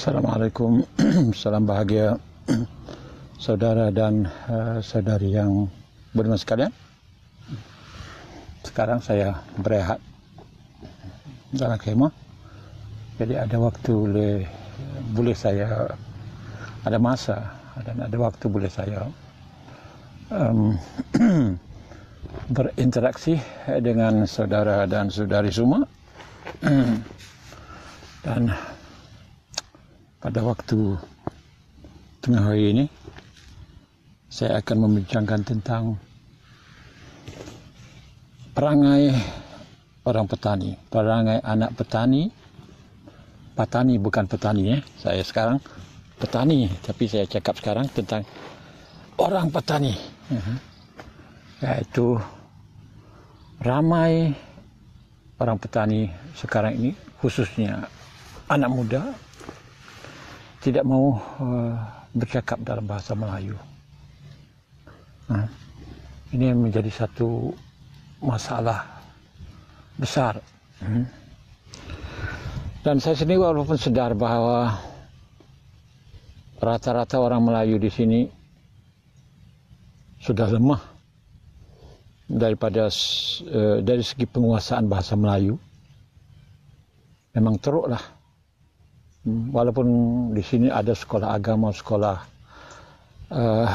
Assalamualaikum, salam bahagia saudara dan uh, saudari yang beriman sekalian. Sekarang saya berehat dalam kemah. Jadi ada waktu boleh, boleh saya, ada masa dan ada waktu boleh saya um, berinteraksi dengan saudara dan saudari semua. dan pada waktu tengah hari ini saya akan membincangkan tentang perangai orang petani, perangai anak petani. Petani bukan petani ya. Saya sekarang petani, tapi saya cakap sekarang tentang orang petani. Yaitu mhm. ramai orang petani sekarang ini khususnya anak muda tidak mau uh, bercakap dalam bahasa Melayu. Nah, ha? ini menjadi satu masalah besar. Hmm. Dan saya sendiri walaupun sedar bahawa rata-rata orang Melayu di sini sudah lemah daripada uh, dari segi penguasaan bahasa Melayu. Memang teruklah. Hmm, walaupun di sini ada sekolah agama, sekolah uh,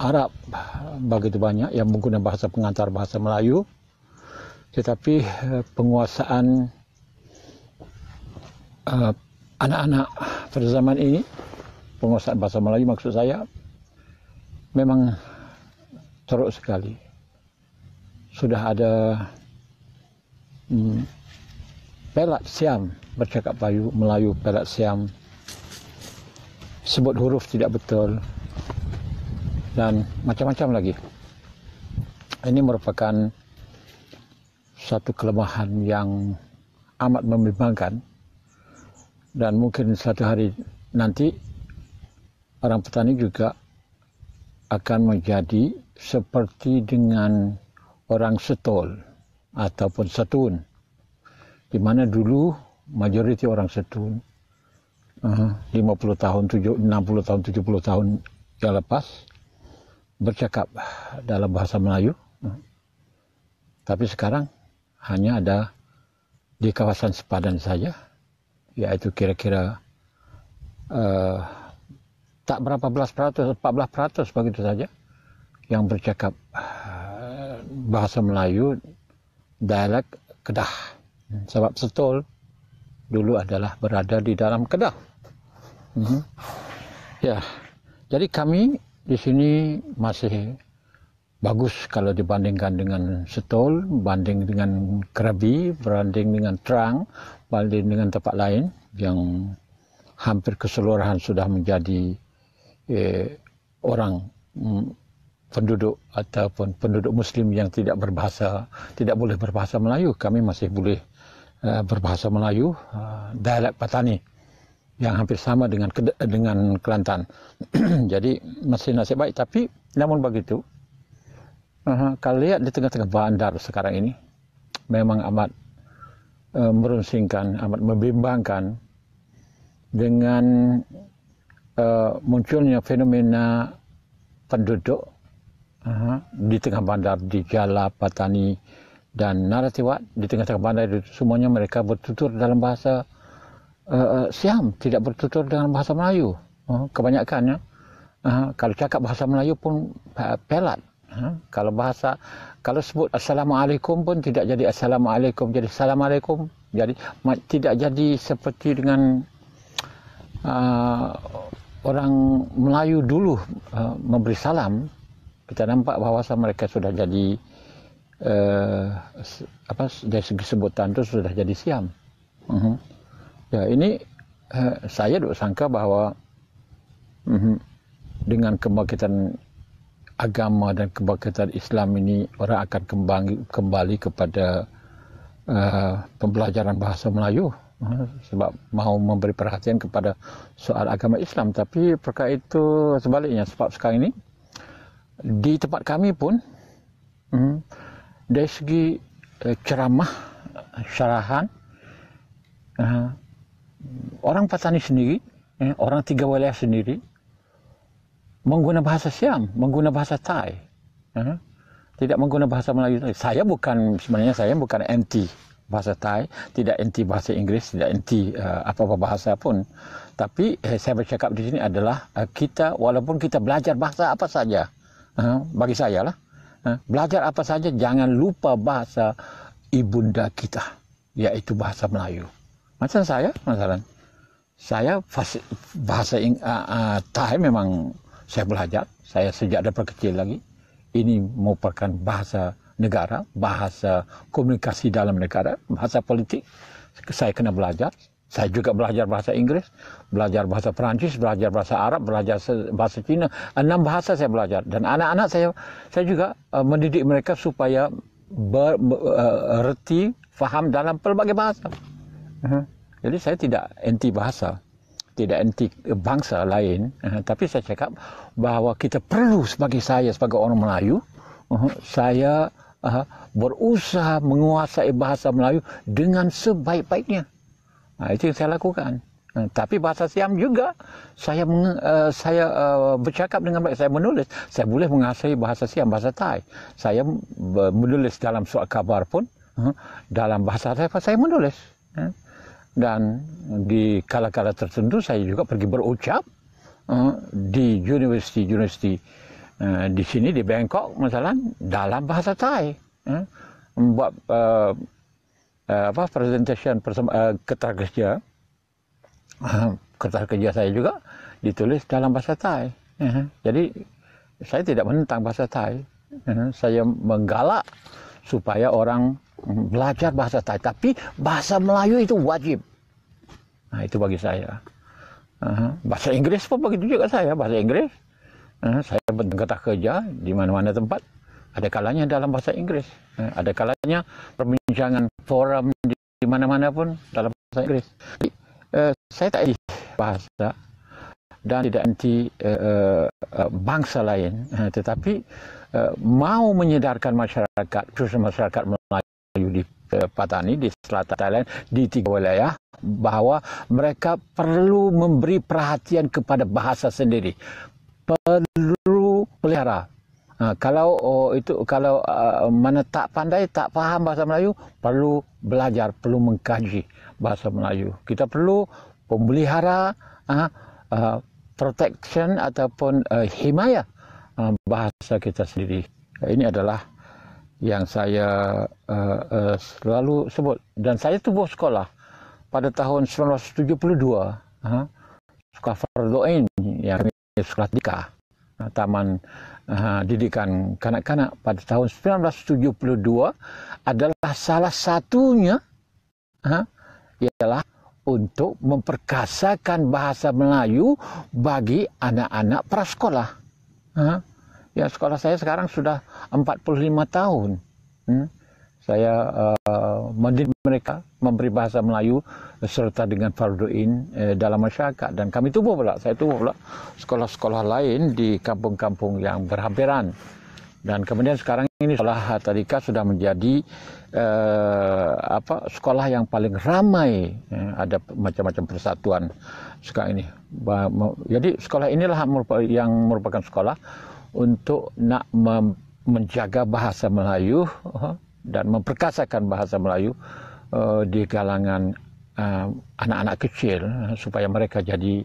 Arab begitu banyak yang menggunakan bahasa pengantar bahasa Melayu, tetapi uh, penguasaan uh, anak-anak pada zaman ini, penguasaan bahasa Melayu maksud saya, memang teruk sekali. Sudah ada hmm, Perak Siam bercakap Melayu, Melayu Perak Siam sebut huruf tidak betul dan macam-macam lagi. Ini merupakan satu kelemahan yang amat membimbangkan dan mungkin satu hari nanti orang petani juga akan menjadi seperti dengan orang setol ataupun setun di mana dulu majoriti orang Setun 50 uh, tahun 60 tahun 70 tahun yang lepas bercakap dalam bahasa Melayu uh. tapi sekarang hanya ada di kawasan sepadan saja yaitu kira-kira uh, tak berapa belas peratus empat belas peratus begitu saja yang bercakap uh, bahasa Melayu dialek Kedah. Sebab setol dulu adalah berada di dalam Kedah. Hmm. Ya, jadi kami di sini masih bagus kalau dibandingkan dengan setol, banding dengan kerabi, berbanding dengan terang, banding dengan tempat lain yang hampir keseluruhan sudah menjadi eh, orang hmm, penduduk ataupun penduduk Muslim yang tidak berbahasa, tidak boleh berbahasa Melayu. Kami masih boleh Eh, berbahasa Melayu uh, dialek Patani yang hampir sama dengan dengan Kelantan. Jadi masih nasib baik tapi namun begitu uh, kalau lihat di tengah-tengah bandar sekarang ini memang amat uh, merunsingkan, amat membimbangkan dengan uh, munculnya fenomena penduduk uh, di tengah bandar di Jala Patani dan naratiwat di tengah-tengah bandar itu semuanya mereka bertutur dalam bahasa uh, Siam tidak bertutur dengan bahasa Melayu uh, kebanyakannya uh, kalau cakap bahasa Melayu pun uh, pelat uh, kalau bahasa kalau sebut assalamualaikum pun tidak jadi assalamualaikum jadi assalamualaikum jadi tidak jadi seperti dengan uh, orang Melayu dulu uh, memberi salam kita nampak bahawa mereka sudah jadi eh, apa dari segi sebutan itu sudah jadi siam. Uh mhm. -huh. Ya ini eh, saya dulu sangka bahwa uh mhm, -huh, dengan kebangkitan agama dan kebangkitan Islam ini orang akan kembali, kembali kepada eh, pembelajaran bahasa Melayu eh, sebab mau memberi perhatian kepada soal agama Islam tapi perkara itu sebaliknya sebab sekarang ini di tempat kami pun mhm, dari segi eh, ceramah syarahan eh, orang Patani sendiri eh, orang tiga wilayah sendiri menggunakan bahasa Siam menggunakan bahasa Thai tidak menggunakan bahasa Melayu saya bukan sebenarnya saya bukan anti bahasa Thai tidak anti bahasa Inggris, tidak anti apa-apa bahasa pun tapi eh, saya bercakap di sini adalah eh, kita walaupun kita belajar bahasa apa saja eh, bagi saya lah Ha? belajar apa saja jangan lupa bahasa ibunda kita yaitu bahasa Melayu. Macam saya, masalah saya bahasa uh, uh, Thai memang saya belajar. Saya sejak dari kecil lagi. Ini merupakan bahasa negara, bahasa komunikasi dalam negara, bahasa politik. Saya kena belajar. Saya juga belajar bahasa Inggeris, belajar bahasa Perancis, belajar bahasa Arab, belajar bahasa Cina. Enam bahasa saya belajar. Dan anak-anak saya, saya juga eh, mendidik mereka supaya bererti, eh, uh, faham dalam pelbagai bahasa. Jadi saya tidak anti bahasa, tidak anti eh, bangsa lain. tapi saya cakap bahawa kita perlu sebagai saya, sebagai orang Melayu, saya berusaha menguasai bahasa Melayu dengan sebaik-baiknya. Ha, itu yang saya lakukan. Ha, tapi bahasa Siam juga saya meng, uh, eh, saya uh, bercakap dengan mereka, saya menulis. Saya boleh menguasai bahasa Siam, bahasa Thai. Saya uh, menulis dalam surat kabar pun uh, dalam bahasa Thai saya menulis. Uh, dan di kala-kala tertentu saya juga pergi berucap uh, di universiti-universiti uh, di sini di Bangkok misalnya dalam bahasa Thai. Uh, buat uh, uh, apa presentation persama, uh, eh, kertas kerja uh, kertas kerja saya juga ditulis dalam bahasa Thai. Uh-huh. Jadi saya tidak menentang bahasa Thai. Uh-huh. Saya menggalak supaya orang belajar bahasa Thai. Tapi bahasa Melayu itu wajib. Nah itu bagi saya. Uh-huh. Bahasa Inggris pun begitu juga saya. Bahasa Inggris. Uh-huh. Saya bertengkar kerja di mana-mana tempat ada kalanya dalam bahasa Inggris, eh, ada kalanya perbincangan forum di, mana-mana pun dalam bahasa Inggris. Jadi, uh, saya tak bahasa dan tidak anti uh, uh, bangsa lain, uh, tetapi uh, mau menyedarkan masyarakat, khusus masyarakat Melayu di uh, Patani, di selatan Thailand, di tiga wilayah, bahawa mereka perlu memberi perhatian kepada bahasa sendiri. Perlu pelihara Uh, kalau uh, itu kalau uh, mana tak pandai tak faham bahasa Melayu perlu belajar perlu mengkaji bahasa Melayu kita perlu pemelihara uh, uh, protection ataupun uh, himaya uh, bahasa kita sendiri ini adalah yang saya uh, uh, selalu sebut dan saya tubuh sekolah pada tahun 1972 uh, suka fardhu ain yang sekolah dikah Ah, taman uh, Didikan Kanak-kanak pada tahun 1972 adalah salah satunya uh, ialah untuk memperkasakan bahasa Melayu bagi anak-anak prasekolah. Uh, ya sekolah saya sekarang sudah 45 tahun. Uh, saya uh, eh, mendidik mereka memberi bahasa Melayu serta dengan Fardu'in eh, dalam masyarakat dan kami tubuh pula, saya tubuh pula sekolah-sekolah lain di kampung-kampung yang berhampiran dan kemudian sekarang ini sekolah Tadika sudah menjadi eh, apa sekolah yang paling ramai eh, ada macam-macam persatuan sekarang ini jadi sekolah inilah yang merupakan sekolah untuk nak menjaga bahasa Melayu eh, dan memperkasakan bahasa Melayu uh, di kalangan eh, anak-anak uh, kecil eh, supaya mereka jadi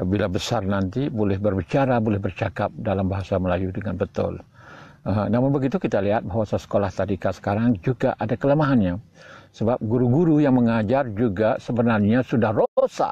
uh, bila besar nanti boleh berbicara, boleh bercakap dalam bahasa Melayu dengan betul. Uh, namun begitu kita lihat bahawa sekolah tadika sekarang juga ada kelemahannya sebab guru-guru yang mengajar juga sebenarnya sudah rosak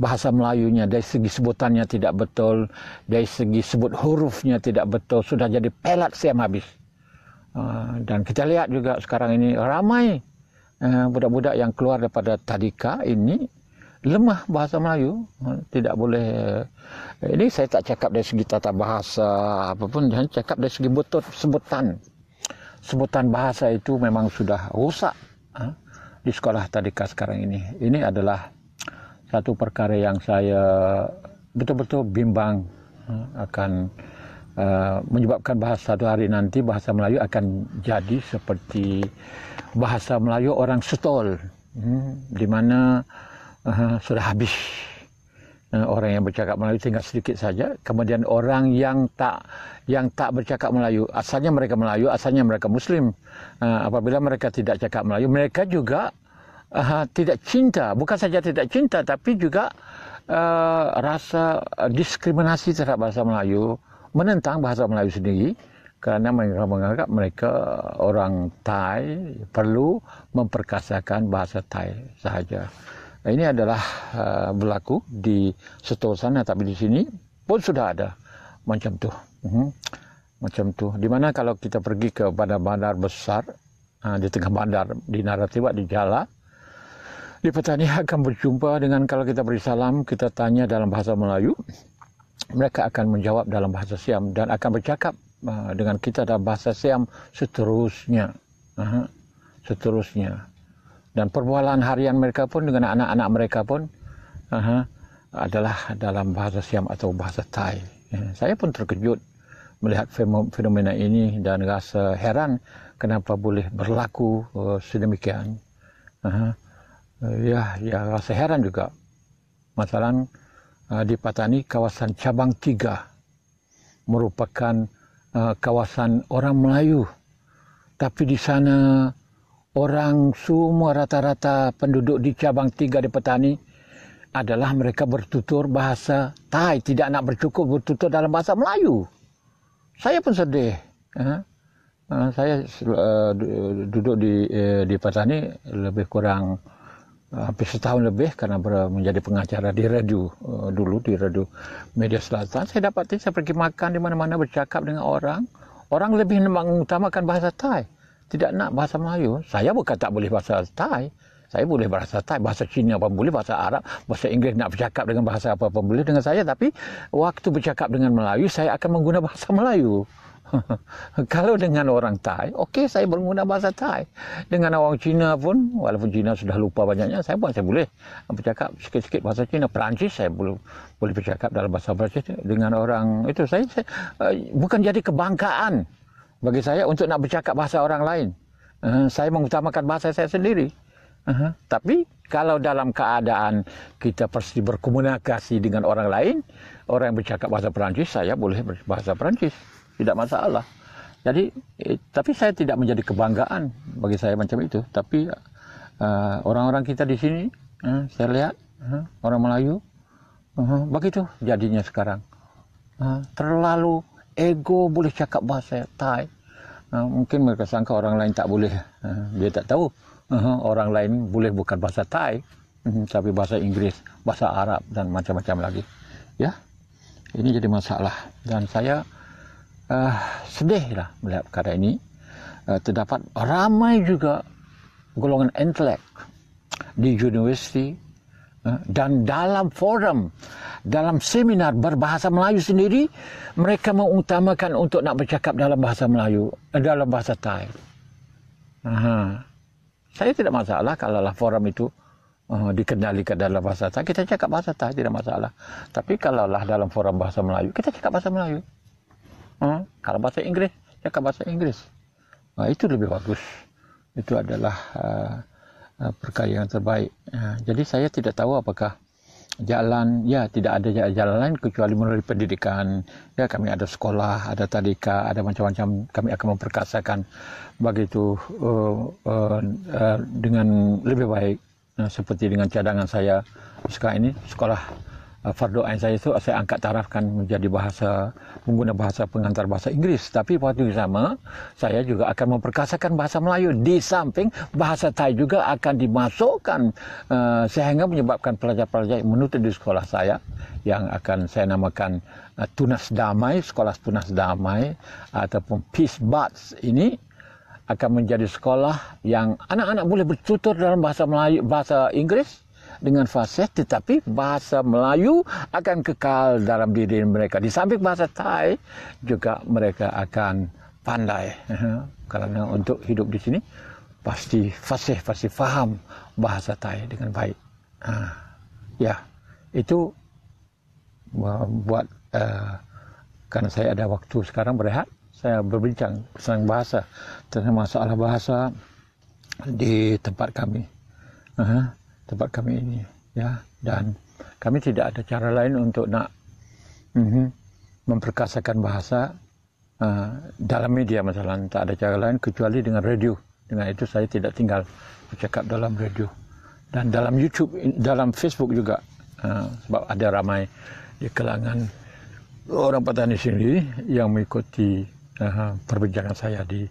bahasa Melayunya dari segi sebutannya tidak betul, dari segi sebut hurufnya tidak betul, sudah jadi pelat siam habis. Ah, dan kita lihat juga sekarang ini ramai ah, budak-budak yang keluar daripada tadika ini lemah bahasa Melayu ah, tidak boleh eh, ini saya tak cakap dari segi tata bahasa apapun saya cakap dari segi betul sebutan sebutan bahasa itu memang sudah rusak di sekolah tadika sekarang ini ini adalah satu perkara yang saya betul-betul bimbang akan Uh, menyebabkan bahasa satu hari nanti bahasa Melayu akan jadi seperti bahasa Melayu orang setol hmm, di mana uh, sudah habis uh, orang yang bercakap Melayu tinggal sedikit saja kemudian orang yang tak yang tak bercakap Melayu asalnya mereka Melayu asalnya mereka muslim uh, apabila mereka tidak cakap Melayu mereka juga uh, tidak cinta bukan saja tidak cinta tapi juga uh, rasa diskriminasi terhadap bahasa Melayu menentang bahasa Melayu sendiri kerana mereka menganggap mereka orang Thai perlu memperkasakan bahasa Thai sahaja. Ini adalah uh, berlaku di setor sana tapi di sini pun sudah ada macam tu. Mhm. Macam tu. Di mana kalau kita pergi ke bandar-bandar besar uh, di tengah bandar di Naratiwa di Jala di petani akan berjumpa dengan kalau kita beri salam kita tanya dalam bahasa Melayu mereka akan menjawab dalam bahasa Siam dan akan bercakap uh, dengan kita dalam bahasa Siam seterusnya. Uh, seterusnya. Dan perbualan harian mereka pun dengan anak-anak mereka pun uh, adalah dalam bahasa Siam atau bahasa Thai. Uh, saya pun terkejut melihat fenomena ini dan rasa heran kenapa boleh berlaku uh, sedemikian. Uh, uh, ya, ya rasa heran juga. Masalahnya Ah, di Patani kawasan cabang Tiga merupakan ah, kawasan orang Melayu tapi di sana orang semua rata-rata penduduk di cabang Tiga di Patani adalah mereka bertutur bahasa Thai tidak nak bercukup bertutur dalam bahasa Melayu saya pun sedih ah. saya eh, duduk di eh, di Patani lebih kurang Eh, hampir setahun lebih karena menjadi pengacara di radio uh, dulu di radio media selatan saya dapat saya pergi makan di mana-mana bercakap dengan orang orang lebih mengutamakan bahasa Thai tidak nak bahasa Melayu saya bukan tak boleh bahasa Thai saya boleh bahasa Thai, bahasa Cina apa boleh, bahasa Arab, bahasa Inggeris nak bercakap dengan bahasa apa pun boleh dengan saya. Tapi waktu bercakap dengan Melayu, saya akan menggunakan bahasa Melayu. kalau dengan orang Thai, okey saya berguna bahasa Thai. Dengan orang Cina pun, walaupun Cina sudah lupa banyaknya, saya pun saya boleh bercakap sikit-sikit bahasa Cina. Perancis saya boleh, boleh bercakap dalam bahasa Perancis dengan orang itu. saya, saya eh, Bukan jadi kebanggaan bagi saya untuk nak bercakap bahasa orang lain. Uh, saya mengutamakan bahasa saya sendiri. Uh-huh. Tapi kalau dalam keadaan kita pasti berkomunikasi dengan orang lain, orang yang bercakap bahasa Perancis, saya boleh bahasa Perancis tidak masalah. Jadi, eh, tapi saya tidak menjadi kebanggaan bagi saya macam itu. Tapi eh, orang-orang uh, kita di sini, uh, saya lihat uh, orang Melayu, uh, begitu jadinya sekarang. Uh, terlalu ego boleh cakap bahasa Thai. Uh, mungkin mereka sangka orang lain tak boleh. Uh, dia tak tahu uh, orang lain boleh bukan bahasa Thai, uh, tapi bahasa Inggris, bahasa Arab dan macam-macam lagi. Ya, ini jadi masalah. Dan saya uh, sedihlah melihat perkara ini. Uh, terdapat ramai juga golongan intelek di universiti uh, dan dalam forum, dalam seminar berbahasa Melayu sendiri, mereka mengutamakan untuk nak bercakap dalam bahasa Melayu, eh, dalam bahasa Thai. Uh-huh. Saya tidak masalah kalau lah forum itu uh, dikendalikan dalam bahasa Thai. Kita cakap bahasa Thai tidak masalah. Tapi kalau lah dalam forum bahasa Melayu, kita cakap bahasa Melayu. Hmm? Kalau bahasa Inggris, cakap bahasa Inggris. Nah, ha, itu lebih bagus. Itu adalah uh, uh, perkara yang terbaik. Uh, jadi saya tidak tahu apakah jalan, ya tidak ada jalan lain kecuali melalui pendidikan. Ya kami ada sekolah, ada tadika, ada macam-macam. Kami akan memperkasakan begitu uh, uh, uh, dengan lebih baik. Nah, uh, seperti dengan cadangan saya sekarang ini sekolah Eh, fardu ain saya itu saya angkat tarafkan menjadi bahasa pengguna bahasa pengantar bahasa Inggeris tapi waktu yang sama saya juga akan memperkasakan bahasa Melayu di samping bahasa Thai juga akan dimasukkan uh, sehingga menyebabkan pelajar-pelajar menuntut di sekolah saya yang akan saya namakan uh, Tunas Damai sekolah Tunas Damai ataupun Peace Buds ini akan menjadi sekolah yang anak-anak boleh bertutur dalam bahasa Melayu bahasa Inggeris dengan fasih tetapi bahasa Melayu akan kekal dalam diri mereka. Di samping bahasa Thai juga mereka akan pandai. Kerana untuk hidup di sini pasti fasih, pasti faham bahasa Thai dengan baik. Ha. Ya, itu buat uh, eh, karena saya ada waktu sekarang berehat, saya berbincang tentang bahasa, tentang masalah bahasa di tempat kami. Uh-huh tempat kami ini ya dan kami tidak ada cara lain untuk nak mm -hmm, memperkasakan bahasa uh, dalam media masalah tak ada cara lain kecuali dengan radio dengan itu saya tidak tinggal bercakap dalam radio dan dalam YouTube dalam Facebook juga uh, sebab ada ramai di kalangan orang petani sendiri yang mengikuti uh, perbincangan saya di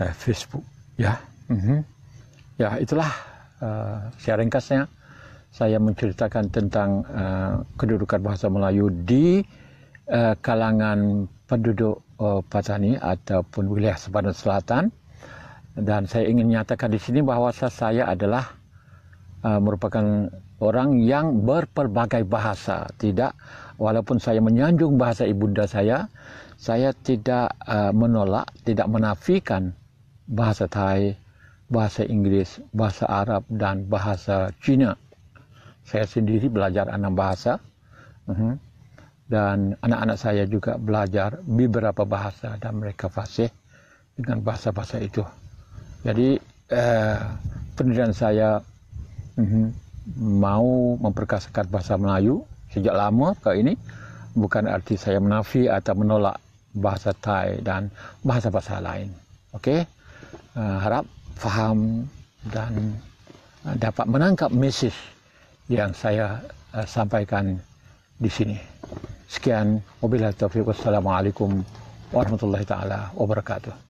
uh, Facebook ya mm -hmm. ya itulah uh, saya menceritakan tentang uh, kedudukan bahasa Melayu di uh, kalangan penduduk uh, Patani ataupun wilayah Sepadan Selatan dan saya ingin nyatakan di sini bahwa saya adalah uh, merupakan orang yang berpelbagai bahasa tidak walaupun saya menyanjung bahasa ibunda saya saya tidak uh, menolak tidak menafikan bahasa Thai bahasa Inggeris, bahasa Arab dan bahasa Cina. Saya sendiri belajar enam bahasa mhm. dan anak-anak saya juga belajar beberapa bahasa dan mereka fasih dengan bahasa-bahasa itu. Jadi eh, pendirian saya mm, mau memperkasakan bahasa Melayu sejak lama ke ini bukan arti saya menafi atau menolak bahasa Thai dan bahasa-bahasa lain. Okey, uh, harap faham dan uh, dapat menangkap mesej yang saya uh, sampaikan di sini. Sekian, wabillahi taufiq. Wassalamualaikum warahmatullahi taala wabarakatuh.